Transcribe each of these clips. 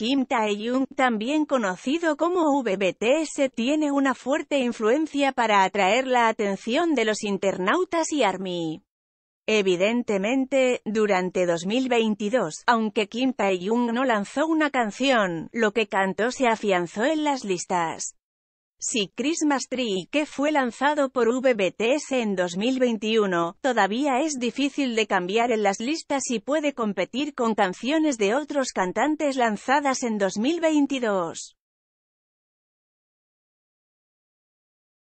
Kim Tae-jung, también conocido como VBTS, tiene una fuerte influencia para atraer la atención de los internautas y ARMY. Evidentemente, durante 2022, aunque Kim Tae-jung no lanzó una canción, lo que cantó se afianzó en las listas. Si Christmas Tree que fue lanzado por VBTS en 2021, todavía es difícil de cambiar en las listas y puede competir con canciones de otros cantantes lanzadas en 2022.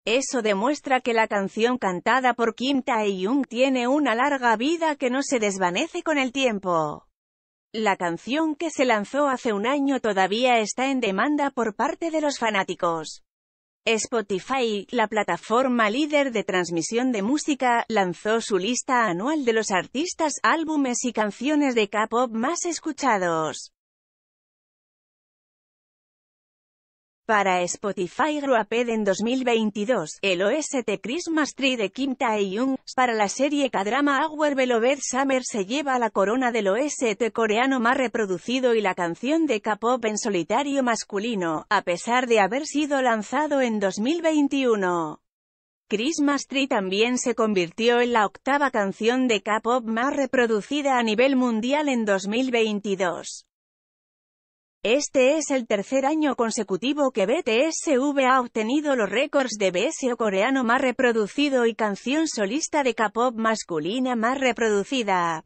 Eso demuestra que la canción cantada por Kim tae tiene una larga vida que no se desvanece con el tiempo. La canción que se lanzó hace un año todavía está en demanda por parte de los fanáticos. Spotify, la plataforma líder de transmisión de música, lanzó su lista anual de los artistas, álbumes y canciones de K-pop más escuchados. Para Spotify Wrapped en 2022, el OST Christmas Tree de Kim Tae-young, para la serie K-drama Hour Beloved Summer se lleva la corona del OST coreano más reproducido y la canción de K-pop en solitario masculino, a pesar de haber sido lanzado en 2021. Christmas Tree también se convirtió en la octava canción de K-pop más reproducida a nivel mundial en 2022. Este es el tercer año consecutivo que BTSV ha obtenido los récords de BSO coreano más reproducido y canción solista de K-pop masculina más reproducida.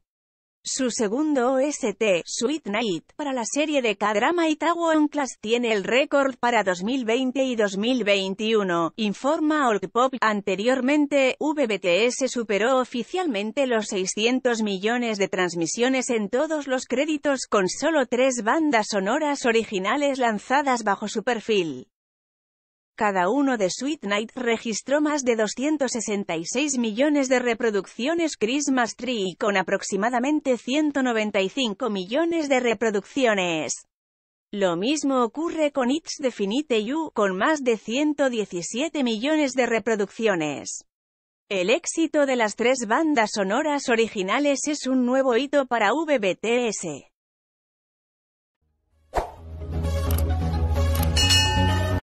Su segundo OST, Sweet Night, para la serie de K-drama Itaewon Class tiene el récord para 2020 y 2021, informa Pop. Anteriormente, VBTS superó oficialmente los 600 millones de transmisiones en todos los créditos con solo tres bandas sonoras originales lanzadas bajo su perfil. Cada uno de Sweet Night registró más de 266 millones de reproducciones Christmas Tree con aproximadamente 195 millones de reproducciones. Lo mismo ocurre con It's Definite You, con más de 117 millones de reproducciones. El éxito de las tres bandas sonoras originales es un nuevo hito para VBTS.